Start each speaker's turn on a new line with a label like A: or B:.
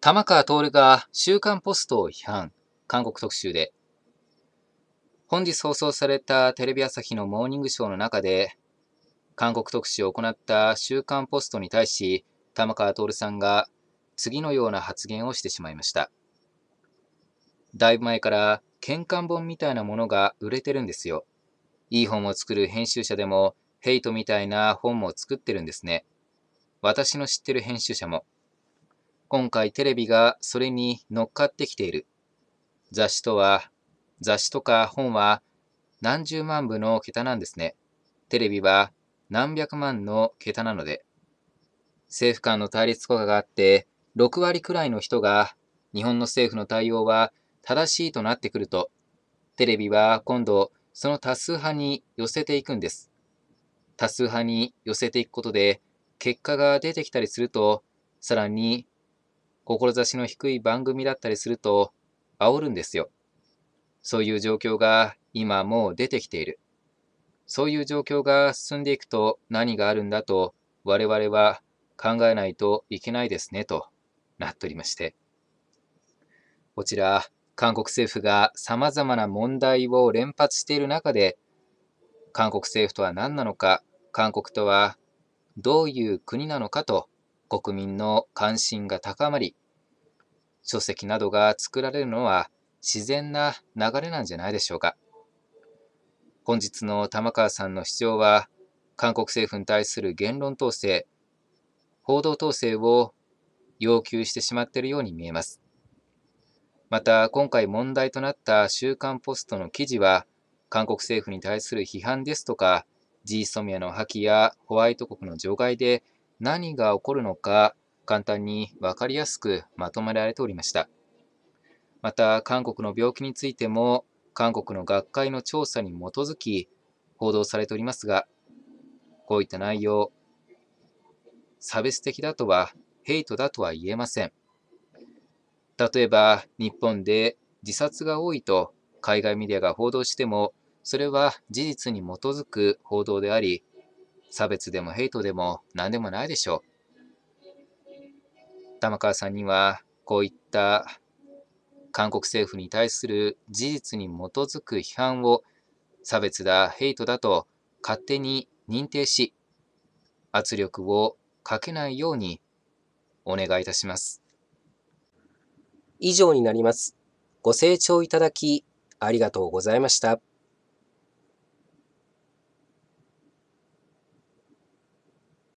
A: 玉川徹が週刊ポストを批判、韓国特集で、本日放送されたテレビ朝日のモーニングショーの中で、韓国特集を行った週刊ポストに対し、玉川徹さんが次のような発言をしてしまいました。だいぶ前から、玄関本みたいなものが売れてるんですよ。いい本を作る編集者でも、ヘイトみたいな本も作ってるんですね。私の知ってる編集者も。今回テレビがそれに乗っかってきている。雑誌とは、雑誌とか本は何十万部の桁なんですね。テレビは何百万の桁なので。政府間の対立効果があって、6割くらいの人が日本の政府の対応は正しいとなってくると、テレビは今度その多数派に寄せていくんです。多数派に寄せていくことで結果が出てきたりすると、さらに志の低い番組だったりすると、煽るんですよ。そういう状況が今もう出てきている。そういう状況が進んでいくと何があるんだと我々は考えないといけないですねとなっておりまして。こちら、韓国政府が様々な問題を連発している中で、韓国政府とは何なのか、韓国とはどういう国なのかと国民の関心が高まり、書籍などが作られるのは自然な流れなんじゃないでしょうか。本日の玉川さんの主張は、韓国政府に対する言論統制、報道統制を要求してしまっているように見えます。また、今回問題となった週刊ポストの記事は、韓国政府に対する批判ですとか、G ソミアの破棄やホワイト国の除外で何が起こるのか簡単に分かりやすくまとめられておりました。また、韓国の病気についても、韓国の学会の調査に基づき報道されておりますが、こういった内容、差別的だとは、ヘイトだとは言えません。例えば、日本で自殺が多いと海外メディアが報道しても、それは事実に基づく報道であり、差別でもヘイトでも何でもないでしょう。玉川さんにはこういった韓国政府に対する事実に基づく批判を差別だ、ヘイトだと勝手に認定し、圧力をかけないようにお願いいたします。以上になります。ご清聴いただきありがとうございました。